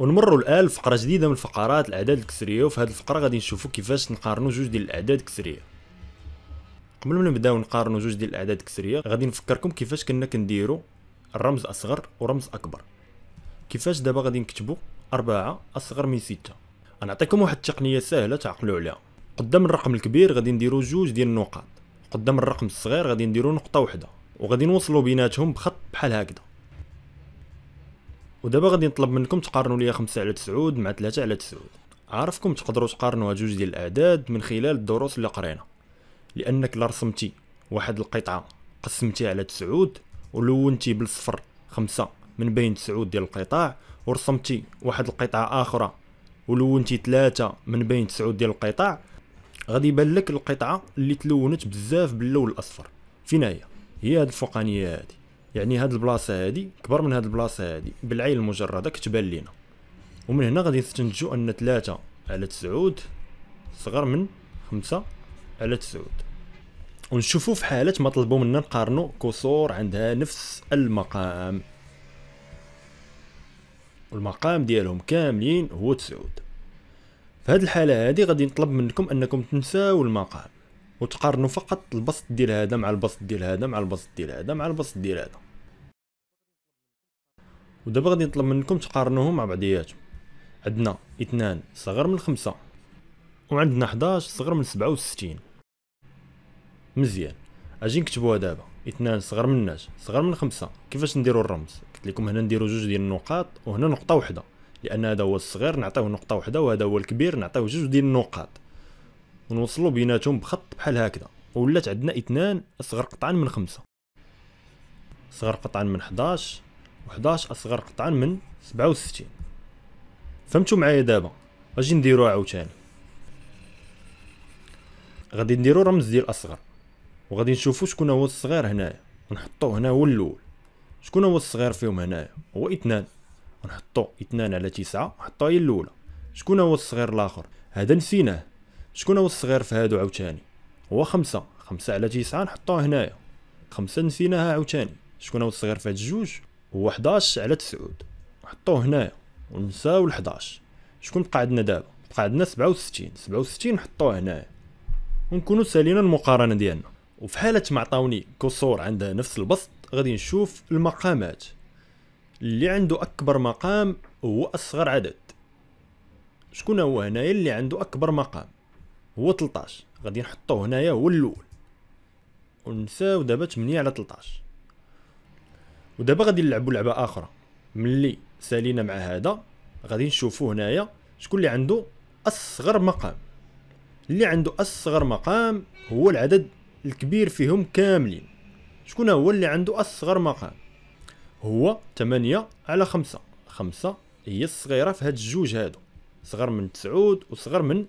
ونمروا الان لفقره جديده من فقرات الاعداد الكسريه وفي هذه الفقره غادي نشوفوا كيفاش نقارنوا جوج ديال الاعداد الكسريه قبل ما نبداو نقارنوا جوج ديال الاعداد الكسريه غادي نفكركم كيفاش كنا كنديروا الرمز اصغر ورمز اكبر كيفاش دابا غادي نكتبوا أربعة اصغر من ستة غنعطيكم واحد التقنيه سهله تعقلوا عليها قدام الرقم الكبير غادي نديروا جوج ديال النقاط قدام الرقم الصغير غادي نديروا نقطه واحده وغادي نوصلوا بيناتهم بخط بحال هكذا ودابا غادي نطلب منكم تقارنوا ليا 5 على 9 مع 3 على 9 عارفكم تقدروا تقارنوا جوج ديال الاعداد من خلال الدروس اللي قرينا لانك لا رسمتي واحد القطعه قسمتي على 9 ولونتي بالصفر 5 من بين 9 ديال القطاع ورسمتي واحد القطعه اخرى ولونتي 3 من بين 9 ديال القطاع غادي يبان لك القطعه اللي تلونت بزاف باللون الاصفر فين هي هي هاد الفوقانيه هادي يعني هاد البلاصه هادي كبر من هاد البلاصه هادي بالعين المجرده كتبان لينا ومن هنا غادي نستنتجوا ان 3 على 9 صغر من 5 على 9 ونشوفوا في حاله ما طلبوا منا نقارنوا كسور عندها نفس المقام والمقام ديالهم كاملين هو 9 في هذه الحاله هذه غادي نطلب منكم انكم تنساو المقام وتقارنوا فقط البسط ديال هذا مع البسط ديال هذا مع البسط ديال هذا مع البسط ديال هذا ودابا غادي نطلب منكم تقارنوهم مع بعضياتهم عندنا اثنان صغر من خمسة وعندنا 11 صغر من سبعة مزيان اجي نكتبوها دابا اثنان صغر من ناج صغر من خمسة كيفاش نديرو الرمز قلت لكم هنا نديرو جوج ديال النقاط وهنا نقطة وحدة لان هذا هو الصغير نعطيه نقطة وحدة وهذا هو الكبير نعطيه جوج ديال النقاط ونوصلوا بيناتهم بخط بحال هكذا ولات عندنا اثنان اصغر قطعان من خمسة اصغر قطعان من 11 و11 اصغر قطعان من 67 فهمتوا معايا دابا اجي نديروها عاوتاني غادي نديرو رمز ديال الاصغر وغادي نشوفو شكون هو الصغير هنايا ونحطوه هنا هو الاول شكون هو الصغير فيهم هنايا هو اثنان ونحطو اثنان على تسعة نحطو هي الاولى شكون هو الصغير الاخر هذا نسيناه شكون هو الصغير في هادو عاوتاني هو خمسة خمسة على تسعة نحطوها هنايا خمسة نسيناها عاوتاني شكون هو الصغير في هاد الجوج هو 11 على تسعود نحطوه هنايا ونساو ال 11 شكون بقى عندنا دابا بقى عندنا 67 67 نحطوه هنايا ونكونوا سالينا المقارنه ديالنا وفي حاله ما عطاوني كسور عندها نفس البسط غادي نشوف المقامات اللي عنده اكبر مقام هو اصغر عدد شكون هو هنايا اللي عنده اكبر مقام هو 13 غادي نحطوه هنايا هو الاول ونساو دابا 8 على 13 ودابا غادي نلعبوا لعبه اخرى ملي سالينا مع هذا غادي نشوفوا هنايا شكون اللي عنده اصغر مقام اللي عنده اصغر مقام هو العدد الكبير فيهم كاملين شكون هو اللي عنده اصغر مقام هو 8 على 5 5 هي الصغيره في هاد الجوج هادو صغر من 9 وصغر من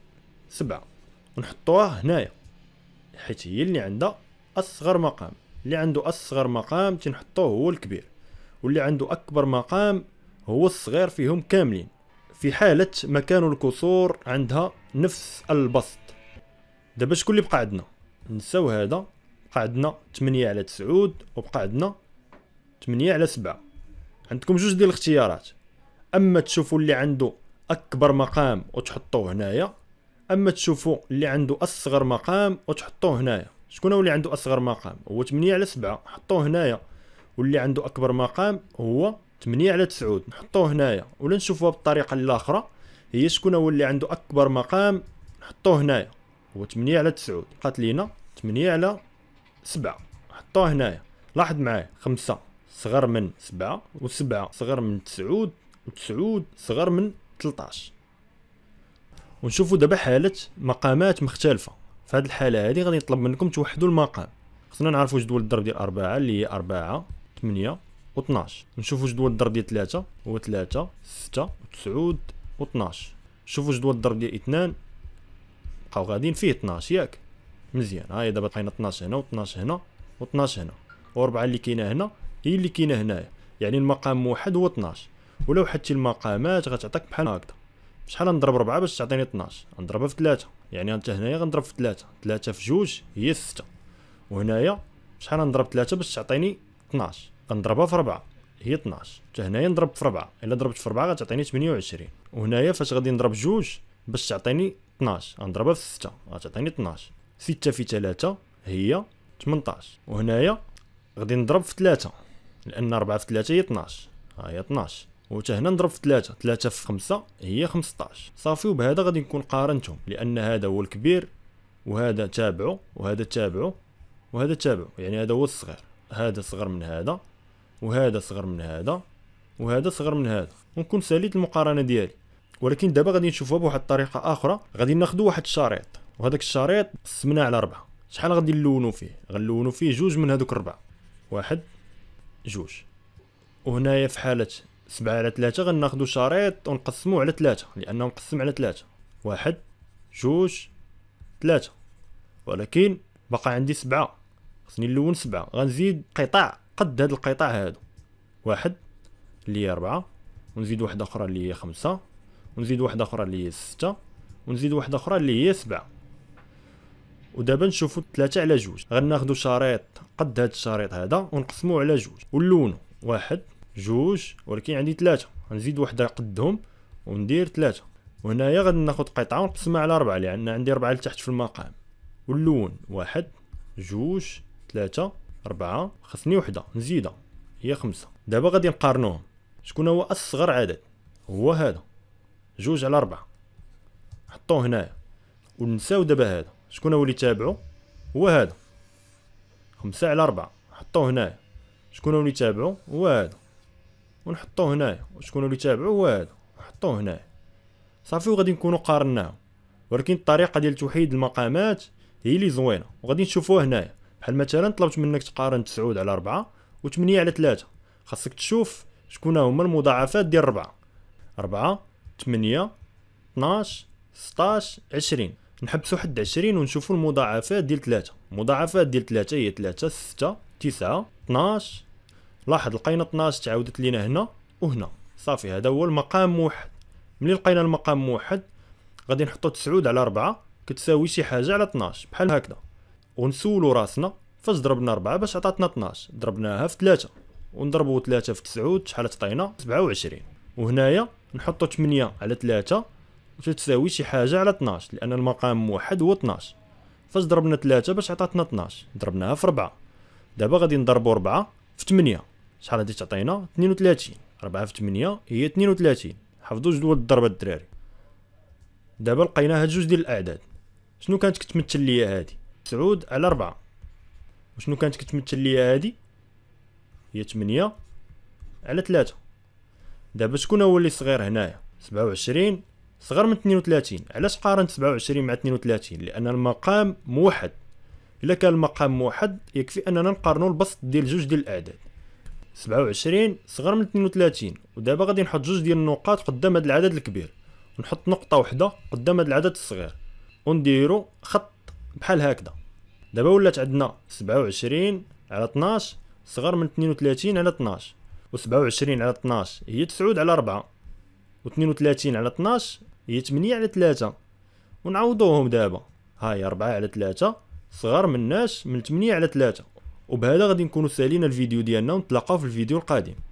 7 ونحطوها هنايا حيت هي اللي عندها اصغر مقام اللي عنده اصغر مقام تنحطوه هو الكبير واللي عنده اكبر مقام هو الصغير فيهم كاملين في حالة ما الكسور عندها نفس البسط دابا شكون اللي بقى عندنا نساو هذا بقى عندنا 8 على 9 وبقى عندنا 8 على 7 عندكم جوج ديال الاختيارات اما تشوفوا اللي عنده اكبر مقام وتحطوه هنايا اما تشوفوا اللي عنده اصغر مقام وتحطوه هنايا شكون هو اللي عنده اصغر مقام هو 8 على 7 حطوه هنايا واللي عنده اكبر مقام هو 8 على 9 نحطوه هنايا ولا نشوفوها بالطريقه الاخرى هي شكون هو اللي عنده اكبر مقام نحطوه هنايا هو 8 على 9 بقات لينا 8 على 7 حطوه هنايا لاحظ معايا 5 صغر من 7 و7 صغر من 9 و9 صغر من 13 ونشوفوا دابا حاله مقامات مختلفه في هذه الحاله هذه غادي نطلب منكم توحدوا المقام خصنا نعرفوا جدول الضرب ديال 4 اللي هي 4 8 و12 نشوفوا جدول الضرب ديال 3 هو 3 6 9 و12 شوفوا جدول الضرب ديال 2 بقاو غاديين فيه 12 ياك مزيان ها هي دابا بقينا 12 هنا و12 هنا و12 هنا و4 اللي كاينه هنا هي اللي كاينه هنايا يعني المقام موحد هو 12 ولو حدتي المقامات غتعطيك بحال هكذا شحال غنضرب ربعة باش تعطيني 12 غنضربها في ثلاثه يعني انت هنايا غنضرب في ثلاثه ثلاثه في جوج هي سته وهنايا شحال غنضرب ثلاثه باش تعطيني 12 غنضربها في ربعه هي 12 حتى هنايا نضرب في ربعه الا ضربت في ربعه غتعطيني 28 وهنايا فاش غادي نضرب جوج باش تعطيني 12 غنضربها في سته غتعطيني 12 سته في ثلاثه هي 18 وهنايا غادي نضرب في ثلاثه لان 4 في 3 هي 12 ها هي 12 وحتى هنا نضرب في 3 3 في 5 هي 15 صافي وبهذا غادي نكون قارنتهم لان هذا هو الكبير وهذا تابعه وهذا تابعه وهذا تابعه يعني هذا هو الصغير هذا صغر من هذا وهذا صغر من هذا وهذا صغر من هذا ونكون ساليت المقارنه ديالي ولكن دابا غادي نشوفوها بواحد الطريقه اخرى غادي ناخذ واحد الشريط وهذاك الشريط قسمناه على ربعه شحال غادي نلونو فيه غنلونو فيه جوج من هذوك الربعه واحد جوج وهنايا في حاله سبعة على ثلاثة غناخدو شريط ونقسموه على ثلاثة لأنه مقسم على ثلاثة واحد جوج ثلاثة ولكن بقى عندي سبعة خصني نلون سبعة غنزيد قطاع قد هاد القطاع هادو واحد اللي هي ربعة ونزيد واحدة أخرى اللي هي خمسة ونزيد واحدة أخرى اللي هي ستة ونزيد واحدة أخرى اللي هي سبعة ودابا نشوفو ثلاثة على جوج غناخدو شريط قد هاد الشريط هذا ونقسموه على جوج ونلونو واحد جوج ولكن عندي ثلاثه غنزيد وحده قدهم وندير ثلاثه وهنايا غادي ناخد قطعه ونقسمها على ربعه لان عندي ربعه لتحت في المقام واللون واحد جوج ثلاثه أربعة خصني وحده نزيدها هي خمسة دابا غادي نقارنوهم شكون هو اصغر عدد هو هذا جوج على أربعة حطوه هنايا ونساو دابا هذا شكون هو اللي تابعو هو هذا خمسة على أربعة حطوه هنايا شكون هو اللي تابعو هو هذا ونحطوه هنايا وشكون اللي تابعوه هو هذا نحطوه هنايا صافي وغادي نكونوا قارناه ولكن الطريقه ديال توحيد المقامات هي اللي زوينه وغادي نشوفوها هنايا بحال مثلا طلبت منك تقارن 9 على 4 و8 على 3 خاصك تشوف شكون هما المضاعفات ديال 4 4 8 12 16 20 نحبسوا حد 20 ونشوفوا المضاعفات ديال 3 المضاعفات ديال 3 هي 3 6 9 12 لاحظ لقينا 12 تعاودت لينا هنا وهنا صافي هذا هو المقام موحد ملي لقينا المقام موحد غادي نحطو 9 على 4 كتساوي شي حاجة على 12 بحال هكذا ونسولو راسنا فاش ضربنا 4 باش عطاتنا 12 ضربناها في 3 ونضربو 3 في 9 شحال عطينا 27 وهنايا نحطو 8 على 3 وتتساوي شي حاجة على 12 لأن المقام موحد هو 12 فاش ضربنا 3 باش عطاتنا 12 ضربناها في 4 دابا غادي نضربو 4 في 8 شحال هادي تعطينا 32 4 في 8 هي 32 حفظوا جدول الضربه الدراري دابا لقينا هاد جوج ديال الاعداد شنو كانت كتمثل ليا هادي 9 على 4 وشنو كانت كتمثل ليا هادي هي 8 على 3 دابا شكون هو اللي صغير هنايا 27 صغر من 32 علاش قارنت 27 مع 32 لان المقام موحد الا كان المقام موحد يكفي اننا نقارنوا البسط ديال جوج ديال الاعداد 27 صغر من 32 ودابا غادي نحط جوج ديال النقاط قدام هذا العدد الكبير ونحط نقطه وحده قدام هذا العدد الصغير ونديرو خط بحال هكذا دابا ولات عندنا 27 على 12 صغر من 32 على 12 و27 على 12 هي 9 على 4 و32 على 12 هي 8 على 3 ونعوضوهم دابا هاي ربعة 4 على 3 صغر مناش من 8 على 3 وبهذا غادي نكونوا سالينا الفيديو ديالنا ونتلاقاو في الفيديو القادم